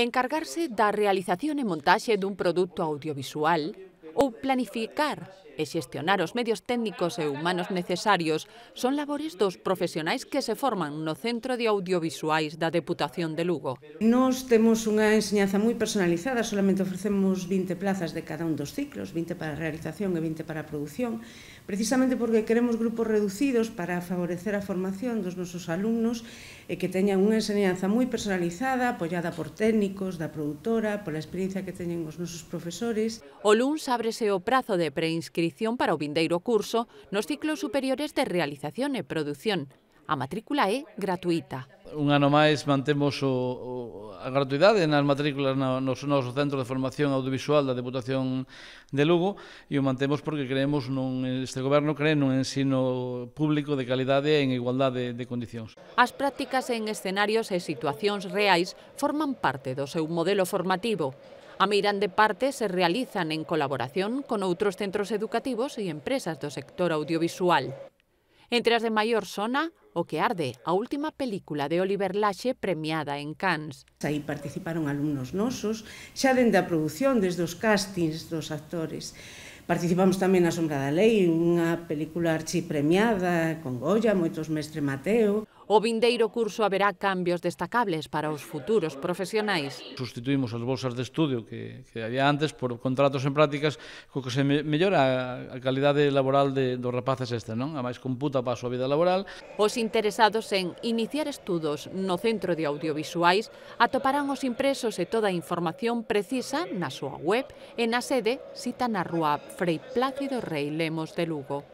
encargarse da realización e montaxe dun produto audiovisual ou planificar e xestionar os medios técnicos e humanos necesarios son labores dos profesionais que se forman no Centro de Audiovisuais da Deputación de Lugo. Nos temos unha enseñanza moi personalizada, solamente ofrecemos 20 plazas de cada un dos ciclos, 20 para a realización e 20 para a produción, precisamente porque queremos grupos reducidos para favorecer a formación dos nosos alumnos e que teñan unha enseñanza moi personalizada, apoiada por técnicos, da produtora, pola experiencia que teñen os nosos profesores. O LUNS ábrese o prazo de preinscripción inscripción para o vindeiro curso nos ciclos superiores de realización e producción. A matrícula é gratuita. Un ano máis mantemos o, o, a gratuidade nas matrículas no, no noso Centro de Formación Audiovisual da Deputación de Lugo e o mantemos porque creemos nun este goberno cree nun ensino público de calidade e en igualdade de, de condicións. As prácticas en escenarios e situacións reais forman parte do seu modelo formativo. A meirande de parte se realizan en colaboración con outros centros educativos e empresas do sector audiovisual. Entre as de maior zona, O que arde, a última película de Oliver Lache premiada en Cannes. Aí participaron alumnos nosos, xa dende a produción, desde os castings dos actores. Participamos tamén na Sombra da Lei, unha película archipremiada con Goya, moitos mestre Mateo. O vindeiro curso haberá cambios destacables para os futuros profesionais. Sustituimos as bolsas de estudio que, que había antes por contratos en prácticas co que se me, mellora a calidade laboral de, dos rapaces este, non? A máis computa para a súa vida laboral. Os interesados en iniciar estudos no Centro de Audiovisuais atoparán os impresos e toda a información precisa na súa web e na sede cita na rúa Frei Plácido Rei Lemos de Lugo.